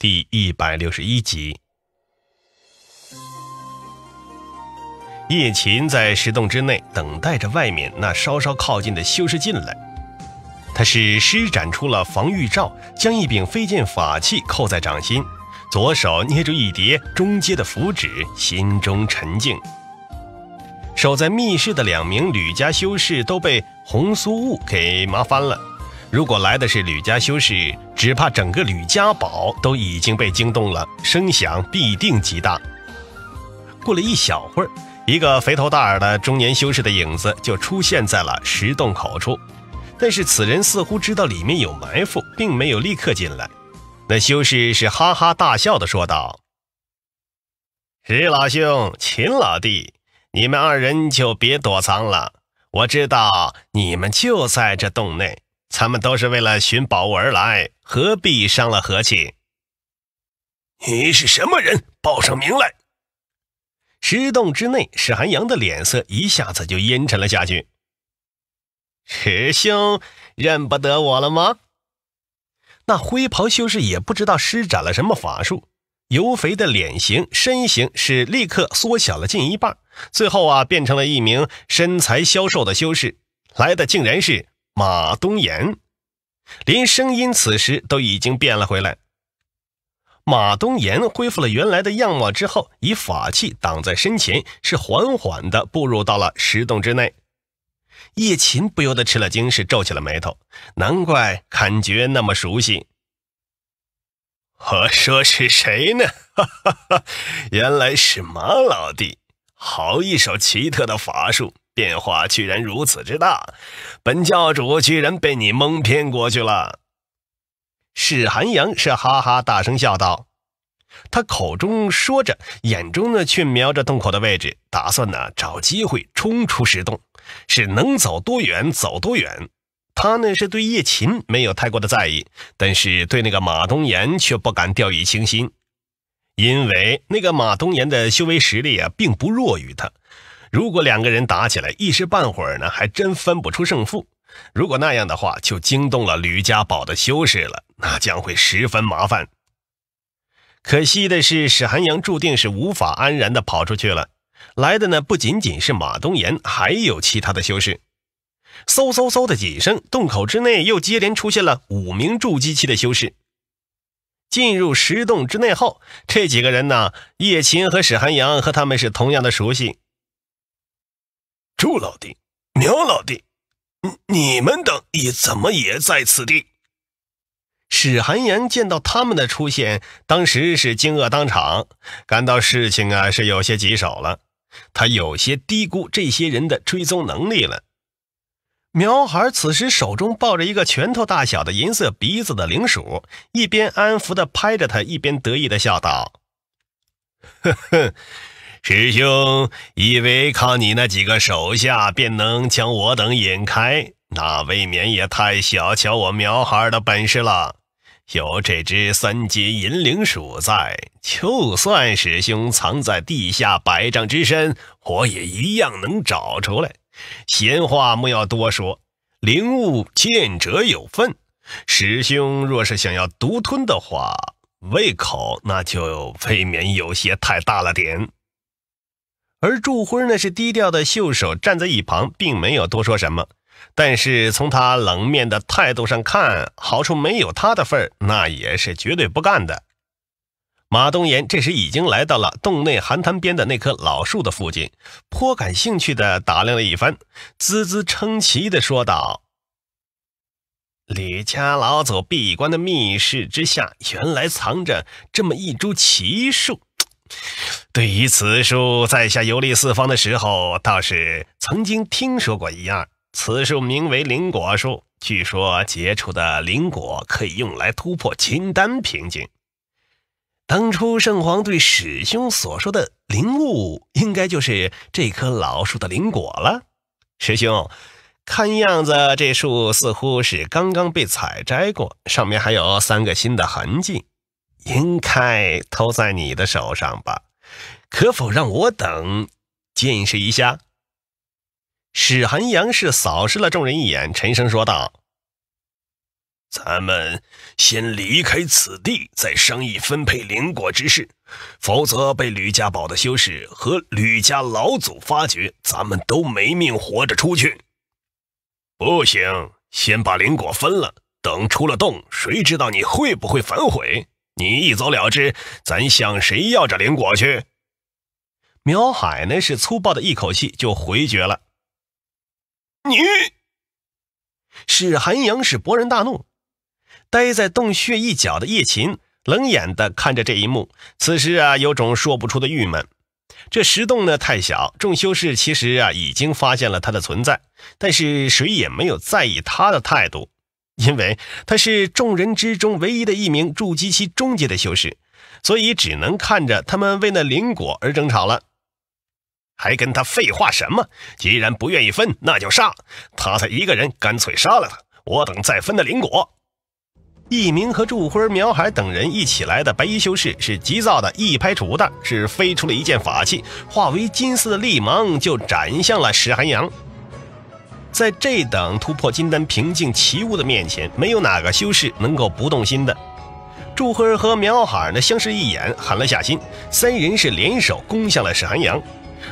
第一百六十一集，叶琴在石洞之内等待着外面那稍稍靠近的修士进来。他是施展出了防御罩，将一柄飞剑法器扣在掌心，左手捏住一叠中阶的符纸，心中沉静。守在密室的两名吕家修士都被红苏雾给麻翻了。如果来的是吕家修士，只怕整个吕家堡都已经被惊动了，声响必定极大。过了一小会儿，一个肥头大耳的中年修士的影子就出现在了石洞口处，但是此人似乎知道里面有埋伏，并没有立刻进来。那修士是哈哈大笑的说道：“石老兄，秦老弟，你们二人就别躲藏了，我知道你们就在这洞内。”咱们都是为了寻宝物而来，何必伤了和气？你是什么人？报上名来！石洞之内，史寒阳的脸色一下子就阴沉了下去。师兄，认不得我了吗？那灰袍修士也不知道施展了什么法术，尤肥的脸型身形是立刻缩小了近一半，最后啊，变成了一名身材消瘦的修士。来的竟然是……马东岩连声音此时都已经变了回来。马东岩恢复了原来的样貌之后，以法器挡在身前，是缓缓地步入到了石洞之内。叶琴不由得吃了惊，是皱起了眉头。难怪感觉那么熟悉。我说是谁呢？哈哈哈，原来是马老弟，好一手奇特的法术。变化居然如此之大，本教主居然被你蒙骗过去了。史寒阳，是哈哈大声笑道。他口中说着，眼中呢却瞄着洞口的位置，打算呢找机会冲出石洞，是能走多远走多远。他呢是对叶琴没有太过的在意，但是对那个马东岩却不敢掉以轻心，因为那个马东岩的修为实力啊并不弱于他。如果两个人打起来，一时半会儿呢，还真分不出胜负。如果那样的话，就惊动了吕家堡的修士了，那将会十分麻烦。可惜的是，史寒阳注定是无法安然的跑出去了。来的呢，不仅仅是马东岩，还有其他的修士。嗖嗖嗖的几声，洞口之内又接连出现了五名筑基期的修士。进入石洞之内后，这几个人呢，叶琴和史寒阳和他们是同样的熟悉。祝老弟，苗老弟，你你们等也怎么也在此地？史寒岩见到他们的出现，当时是惊愕当场，感到事情啊是有些棘手了。他有些低估这些人的追踪能力了。苗孩此时手中抱着一个拳头大小的银色鼻子的灵鼠，一边安抚的拍着他，一边得意的笑道：“呵呵。”师兄以为靠你那几个手下便能将我等引开，那未免也太小瞧我苗孩的本事了。有这只三阶银灵鼠在，就算师兄藏在地下百丈之深，我也一样能找出来。闲话莫要多说，灵物见者有份。师兄若是想要独吞的话，胃口那就未免有些太大了点。而祝辉那呢是低调的袖手站在一旁，并没有多说什么。但是从他冷面的态度上看，好处没有他的份儿，那也是绝对不干的。马东岩这时已经来到了洞内寒潭边的那棵老树的附近，颇感兴趣的打量了一番，啧啧称奇的说道：“李家老祖闭关的密室之下，原来藏着这么一株奇树。”对于此树，在下游历四方的时候，倒是曾经听说过一二。此树名为灵果树，据说结出的灵果可以用来突破金丹瓶颈。当初圣皇对史兄所说的灵物，应该就是这棵老树的灵果了。师兄，看样子这树似乎是刚刚被采摘过，上面还有三个新的痕迹。应该都在你的手上吧，可否让我等见识一下？史寒阳氏扫视了众人一眼，沉声说道：“咱们先离开此地，再商议分配灵果之事。否则被吕家堡的修士和吕家老祖发觉，咱们都没命活着出去。”不行，先把灵果分了。等出了洞，谁知道你会不会反悔？你一走了之，咱向谁要这灵果去？苗海呢是粗暴的一口气就回绝了。你，史寒阳是勃然大怒。待在洞穴一角的叶琴冷眼的看着这一幕，此时啊，有种说不出的郁闷。这石洞呢太小，众修士其实啊已经发现了他的存在，但是谁也没有在意他的态度。因为他是众人之中唯一的一名筑基期终结的修士，所以只能看着他们为那灵果而争吵了。还跟他废话什么？既然不愿意分，那就杀他！他一个人，干脆杀了他！我等再分的灵果。一名和祝辉、苗海等人一起来的白衣修士是急躁的，一拍储物袋，是飞出了一件法器，化为金色的利芒，就斩向了史寒阳。在这等突破金丹瓶颈奇物的面前，没有哪个修士能够不动心的。祝辉和苗海呢相视一眼，狠了下心，三人是联手攻向了史寒阳，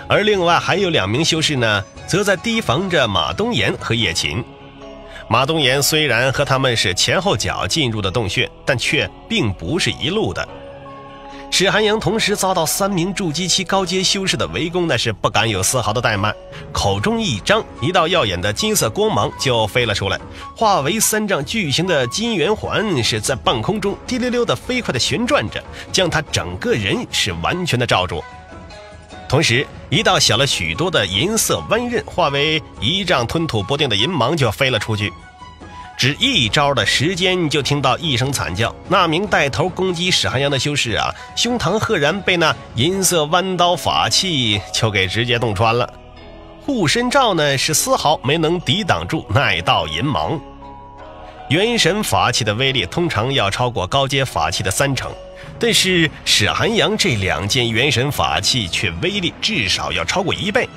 而另外还有两名修士呢，则在提防着马东岩和叶琴。马东岩虽然和他们是前后脚进入的洞穴，但却并不是一路的。史寒阳同时遭到三名筑基期高阶修士的围攻，那是不敢有丝毫的怠慢，口中一张，一道耀眼的金色光芒就飞了出来，化为三丈巨型的金圆环，是在半空中滴溜溜的飞快的旋转着，将他整个人是完全的罩住。同时，一道小了许多的银色弯刃，化为一丈吞吐不定的银芒，就飞了出去。只一招的时间，就听到一声惨叫。那名带头攻击史寒阳的修士啊，胸膛赫然被那银色弯刀法器就给直接洞穿了。护身罩呢，是丝毫没能抵挡住那一道银芒。元神法器的威力通常要超过高阶法器的三成，但是史寒阳这两件元神法器却威力至少要超过一倍。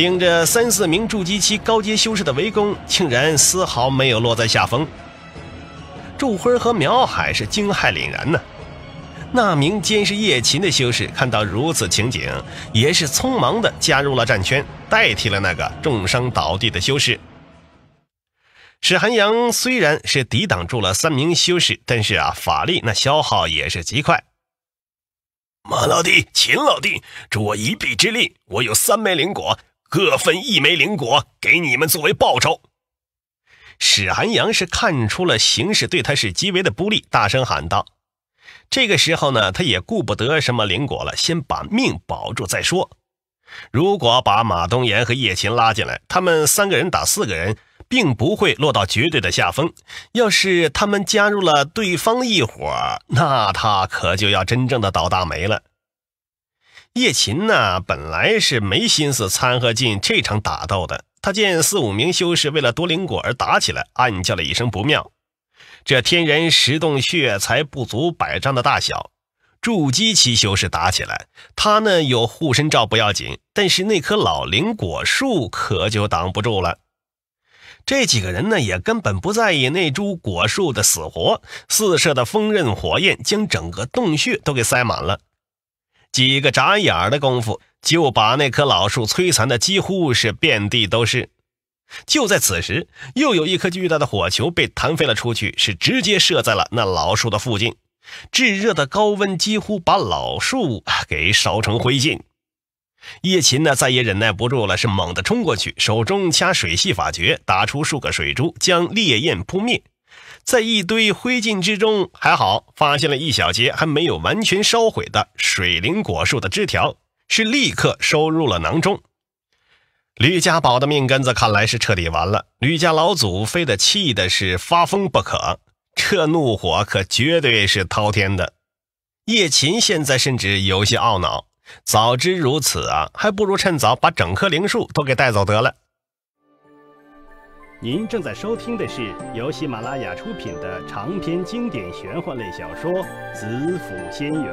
顶着三四名筑基期高阶修士的围攻，竟然丝毫没有落在下风。祝辉和苗海是惊骇凛然呢。那名监视叶勤的修士看到如此情景，也是匆忙的加入了战圈，代替了那个重伤倒地的修士。史寒阳虽然是抵挡住了三名修士，但是啊，法力那消耗也是极快。马老弟，秦老弟，助我一臂之力，我有三枚灵果。各分一枚灵果给你们作为报酬。史寒阳是看出了形势对他是极为的不利，大声喊道：“这个时候呢，他也顾不得什么灵果了，先把命保住再说。如果把马东岩和叶琴拉进来，他们三个人打四个人，并不会落到绝对的下风。要是他们加入了对方一伙那他可就要真正的倒大霉了。”叶琴呢，本来是没心思掺和进这场打斗的。他见四五名修士为了多灵果而打起来，暗叫了一声不妙。这天然石洞穴才不足百丈的大小，筑基期修士打起来，他呢有护身罩不要紧，但是那棵老灵果树可就挡不住了。这几个人呢，也根本不在意那株果树的死活，四射的锋刃火焰将整个洞穴都给塞满了。几个眨眼的功夫，就把那棵老树摧残的几乎是遍地都是。就在此时，又有一颗巨大的火球被弹飞了出去，是直接射在了那老树的附近。炙热的高温几乎把老树给烧成灰烬。叶琴呢，再也忍耐不住了，是猛地冲过去，手中掐水系法诀，打出数个水珠，将烈焰扑灭。在一堆灰烬之中，还好发现了一小节还没有完全烧毁的水灵果树的枝条，是立刻收入了囊中。吕家宝的命根子看来是彻底完了，吕家老祖非得气的是发疯不可，这怒火可绝对是滔天的。叶琴现在甚至有些懊恼，早知如此啊，还不如趁早把整棵灵树都给带走得了。您正在收听的是由喜马拉雅出品的长篇经典玄幻类小说《紫府仙缘》。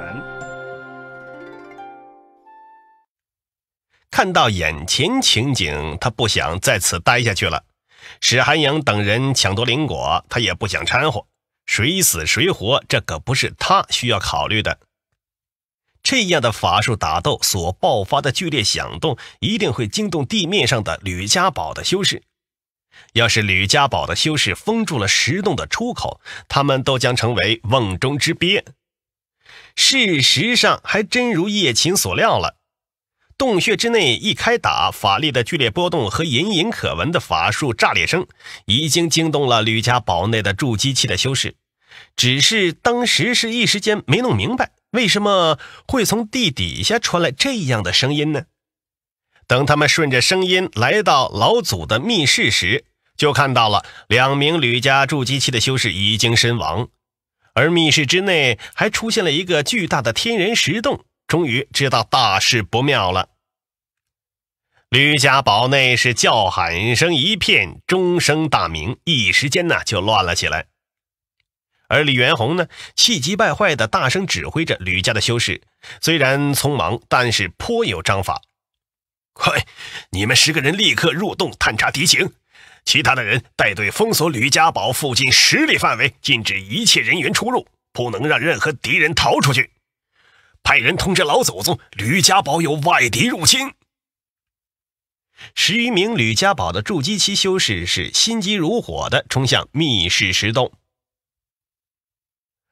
看到眼前情景，他不想在此待下去了。史寒阳等人抢夺灵果，他也不想掺和。谁死谁活，这可不是他需要考虑的。这样的法术打斗所爆发的剧烈响动，一定会惊动地面上的吕家堡的修士。要是吕家堡的修士封住了石洞的出口，他们都将成为瓮中之鳖。事实上，还真如叶琴所料了。洞穴之内一开打，法力的剧烈波动和隐隐可闻的法术炸裂声，已经惊动了吕家堡内的筑基期的修士。只是当时是一时间没弄明白，为什么会从地底下传来这样的声音呢？等他们顺着声音来到老祖的密室时，就看到了两名吕家筑基期的修士已经身亡，而密室之内还出现了一个巨大的天然石洞。终于知道大事不妙了。吕家堡内是叫喊声一片，钟声大鸣，一时间呢就乱了起来。而李元宏呢，气急败坏的大声指挥着吕家的修士，虽然匆忙，但是颇有章法。快！你们十个人立刻入洞探查敌情，其他的人带队封锁吕家堡附近十里范围，禁止一切人员出入，不能让任何敌人逃出去。派人通知老祖宗，吕家堡有外敌入侵。十余名吕家堡的筑基期修士是心急如火的冲向密室石洞。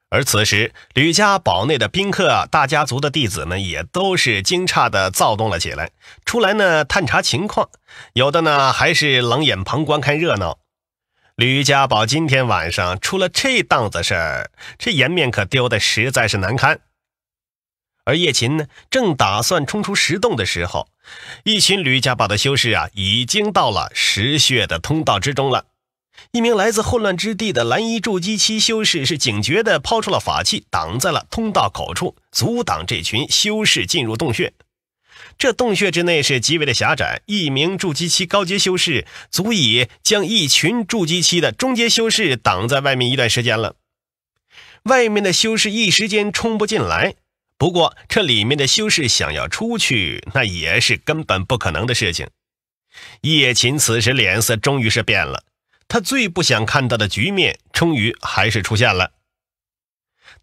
而此时，吕家堡内的宾客、大家族的弟子们也都是惊诧的躁动了起来，出来呢探查情况，有的呢还是冷眼旁观看热闹。吕家堡今天晚上出了这档子事儿，这颜面可丢的实在是难堪。而叶琴呢，正打算冲出石洞的时候，一群吕家堡的修士啊，已经到了石穴的通道之中了。一名来自混乱之地的蓝衣筑基期修士是警觉的，抛出了法器，挡在了通道口处，阻挡这群修士进入洞穴。这洞穴之内是极为的狭窄，一名筑基期高阶修士足以将一群筑基期的中阶修士挡在外面一段时间了。外面的修士一时间冲不进来，不过这里面的修士想要出去，那也是根本不可能的事情。叶琴此时脸色终于是变了。他最不想看到的局面，终于还是出现了。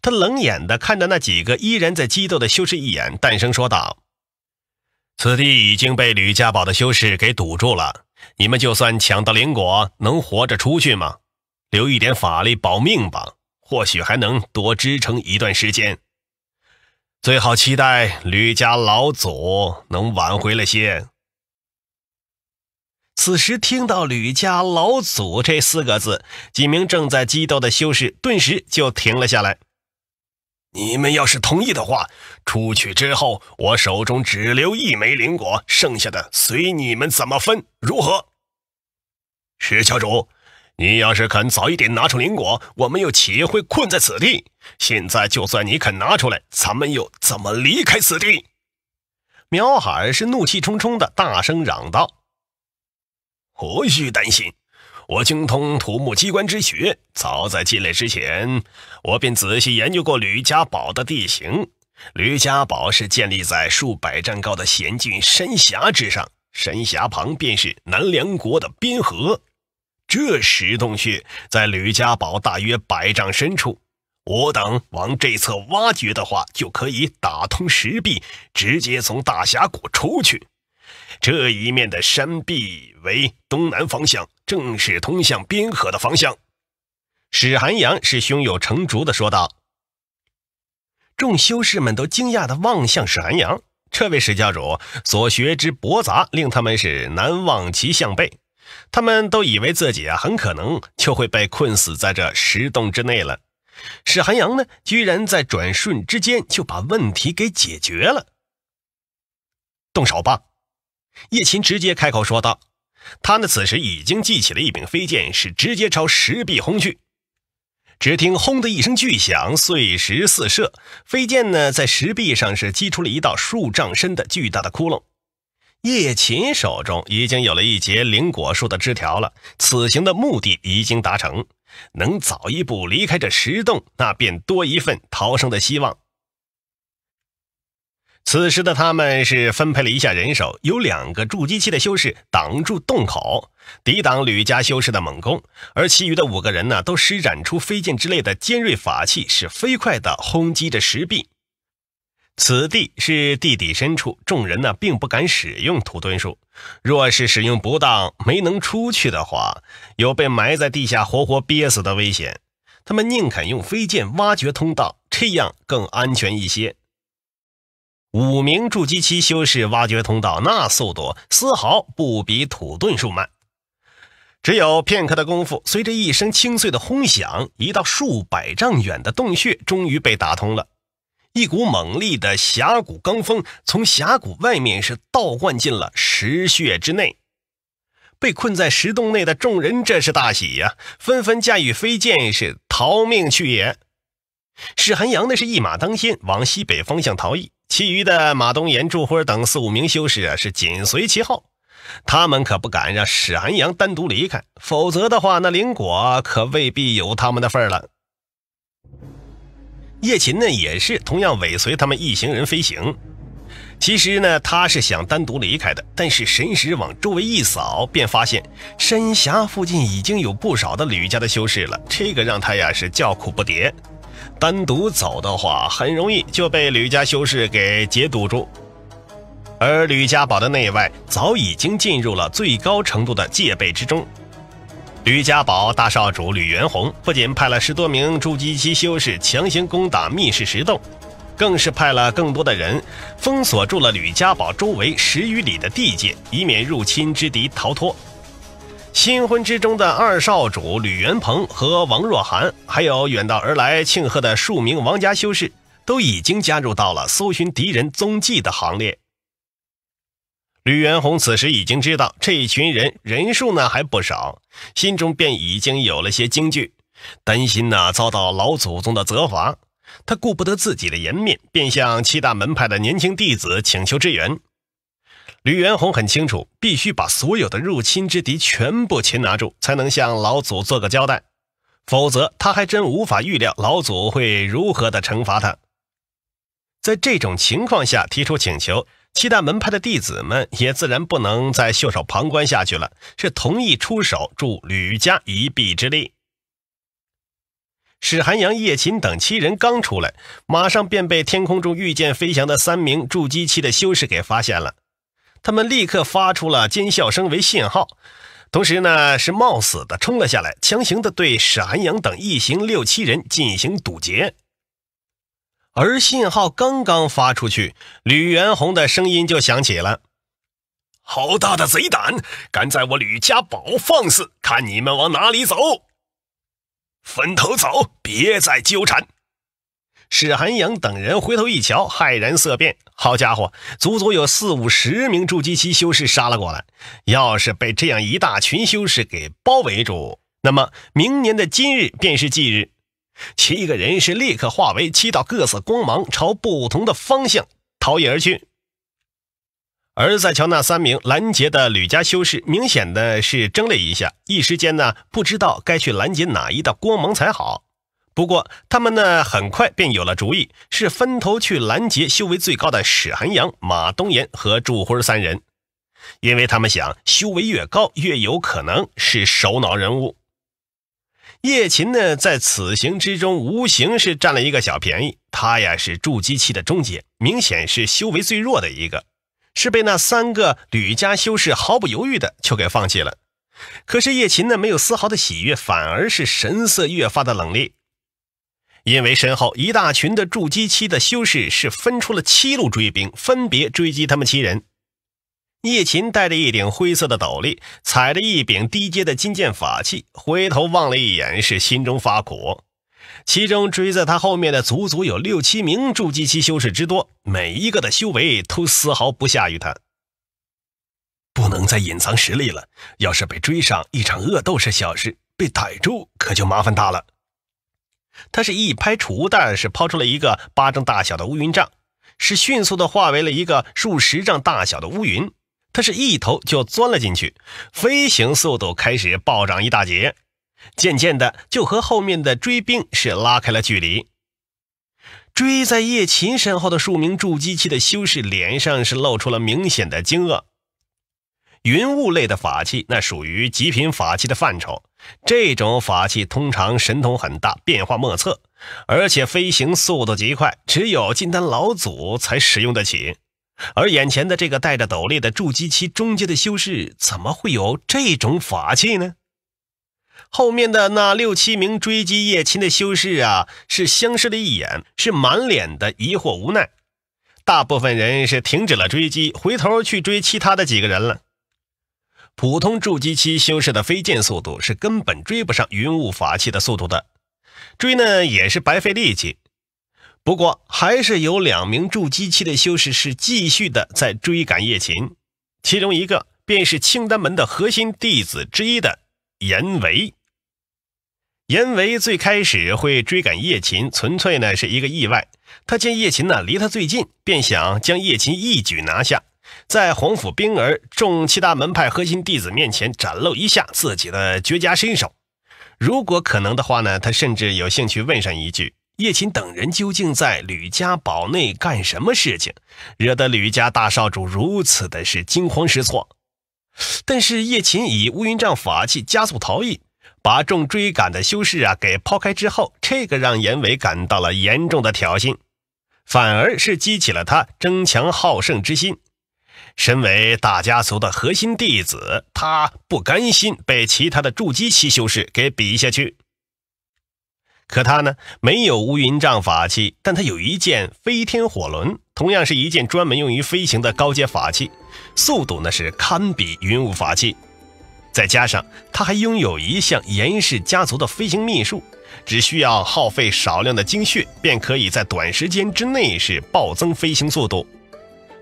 他冷眼的看着那几个依然在激斗的修士一眼，淡声说道：“此地已经被吕家堡的修士给堵住了，你们就算抢到灵果，能活着出去吗？留一点法力保命吧，或许还能多支撑一段时间。最好期待吕家老祖能挽回了些。”此时听到“吕家老祖”这四个字，几名正在激斗的修士顿时就停了下来。你们要是同意的话，出去之后我手中只留一枚灵果，剩下的随你们怎么分，如何？石教主，你要是肯早一点拿出灵果，我们又岂会困在此地？现在就算你肯拿出来，咱们又怎么离开此地？苗海是怒气冲冲的大声嚷道。无需担心，我精通土木机关之学。早在进来之前，我便仔细研究过吕家堡的地形。吕家堡是建立在数百丈高的险峻山峡之上，山峡旁便是南梁国的边河。这石洞穴在吕家堡大约百丈深处，我等往这侧挖掘的话，就可以打通石壁，直接从大峡谷出去。这一面的山壁为东南方向，正是通向边河的方向。史寒阳是胸有成竹的说道。众修士们都惊讶的望向史寒阳，这位史家主所学之博杂，令他们是难望其项背。他们都以为自己啊，很可能就会被困死在这石洞之内了。史寒阳呢，居然在转瞬之间就把问题给解决了。动手吧！叶琴直接开口说道：“他呢，此时已经记起了一柄飞剑，是直接朝石壁轰去。只听‘轰’的一声巨响，碎石四射，飞剑呢，在石壁上是击出了一道数丈深的巨大的窟窿。叶琴手中已经有了一截灵果树的枝条了，此行的目的已经达成，能早一步离开这石洞，那便多一份逃生的希望。”此时的他们是分配了一下人手，有两个筑基期的修士挡住洞口，抵挡吕家修士的猛攻，而其余的五个人呢，都施展出飞剑之类的尖锐法器，是飞快的轰击着石壁。此地是地底深处，众人呢并不敢使用土遁术，若是使用不当，没能出去的话，有被埋在地下活活憋死的危险。他们宁肯用飞剑挖掘通道，这样更安全一些。五名筑基期修士挖掘通道，那速度丝毫不比土遁术慢。只有片刻的功夫，随着一声清脆的轰响，一道数百丈远的洞穴终于被打通了。一股猛烈的峡谷罡风从峡谷外面是倒灌进了石穴之内。被困在石洞内的众人这是大喜呀，纷纷驾驭飞剑是逃命去也。史寒阳那是一马当先往西北方向逃逸，其余的马东岩、祝辉等四五名修士啊是紧随其后。他们可不敢让史寒阳单独离开，否则的话，那灵果可未必有他们的份儿了。叶琴呢也是同样尾随他们一行人飞行。其实呢，他是想单独离开的，但是神识往周围一扫，便发现山峡附近已经有不少的吕家的修士了，这个让他呀是叫苦不迭。单独走的话，很容易就被吕家修士给截堵住。而吕家堡的内外早已经进入了最高程度的戒备之中。吕家堡大少主吕元洪不仅派了十多名筑基期修士强行攻打密室石洞，更是派了更多的人封锁住了吕家堡周围十余里的地界，以免入侵之敌逃脱。新婚之中的二少主吕元鹏和王若涵，还有远道而来庆贺的数名王家修士，都已经加入到了搜寻敌人踪迹的行列。吕元洪此时已经知道这一群人人数呢还不少，心中便已经有了些惊惧，担心呢遭到老祖宗的责罚。他顾不得自己的颜面，便向七大门派的年轻弟子请求支援。吕元洪很清楚，必须把所有的入侵之敌全部擒拿住，才能向老祖做个交代。否则，他还真无法预料老祖会如何的惩罚他。在这种情况下提出请求，七大门派的弟子们也自然不能再袖手旁观下去了，是同意出手助吕家一臂之力。史寒阳、叶琴等七人刚出来，马上便被天空中御剑飞翔的三名筑基期的修士给发现了。他们立刻发出了尖笑声为信号，同时呢是冒死的冲了下来，强行的对史寒阳等一行六七人进行堵截。而信号刚刚发出去，吕元洪的声音就响起了：“好大的贼胆，敢在我吕家堡放肆！看你们往哪里走，分头走，别再纠缠。”史寒阳等人回头一瞧，骇然色变。好家伙，足足有四五十名筑基期修士杀了过来。要是被这样一大群修士给包围住，那么明年的今日便是忌日。七个人是立刻化为七道各色光芒，朝不同的方向逃逸而去。而在瞧那三名拦截的吕家修士，明显的是怔了一下，一时间呢，不知道该去拦截哪一道光芒才好。不过他们呢，很快便有了主意，是分头去拦截修为最高的史寒阳、马东岩和祝辉三人，因为他们想，修为越高，越有可能是首脑人物。叶琴呢，在此行之中，无形是占了一个小便宜。他呀，是筑基期的终结，明显是修为最弱的一个，是被那三个吕家修士毫不犹豫的就给放弃了。可是叶琴呢，没有丝毫的喜悦，反而是神色越发的冷冽。因为身后一大群的筑基期的修士是分出了七路追兵，分别追击他们七人。叶琴戴着一顶灰色的斗笠，踩着一柄低阶的金剑法器，回头望了一眼，是心中发苦。其中追在他后面的足足有六七名筑基期修士之多，每一个的修为都丝毫不下于他。不能再隐藏实力了，要是被追上，一场恶斗是小事，被逮住可就麻烦大了。他是一拍储物袋，是抛出了一个巴掌大小的乌云帐，是迅速的化为了一个数十丈大小的乌云。他是一头就钻了进去，飞行速度开始暴涨一大截，渐渐的就和后面的追兵是拉开了距离。追在叶琴身后的数名筑基期的修士脸上是露出了明显的惊愕。云雾类的法器，那属于极品法器的范畴。这种法器通常神通很大，变化莫测，而且飞行速度极快，只有金丹老祖才使用得起。而眼前的这个戴着斗笠的筑基期中阶的修士，怎么会有这种法器呢？后面的那六七名追击叶亲的修士啊，是相视了一眼，是满脸的疑惑无奈。大部分人是停止了追击，回头去追其他的几个人了。普通筑基期修士的飞剑速度是根本追不上云雾法器的速度的，追呢也是白费力气。不过还是有两名筑基期的修士是继续的在追赶叶琴，其中一个便是青丹门的核心弟子之一的严维。严维最开始会追赶叶琴，纯粹呢是一个意外。他见叶琴呢离他最近，便想将叶琴一举拿下。在洪府兵儿众七大门派核心弟子面前展露一下自己的绝佳身手，如果可能的话呢，他甚至有兴趣问上一句：叶琴等人究竟在吕家堡内干什么事情，惹得吕家大少主如此的是惊慌失措。但是叶琴以乌云障法器加速逃逸，把众追赶的修士啊给抛开之后，这个让严伟感到了严重的挑衅，反而是激起了他争强好胜之心。身为大家族的核心弟子，他不甘心被其他的筑基期修士给比下去。可他呢，没有乌云障法器，但他有一件飞天火轮，同样是一件专门用于飞行的高阶法器，速度那是堪比云雾法器。再加上他还拥有一项严氏家族的飞行秘术，只需要耗费少量的精血，便可以在短时间之内是暴增飞行速度。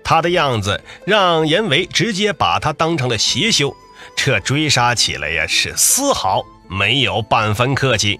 他的样子让严维直接把他当成了邪修，这追杀起来呀，是丝毫没有半分客气。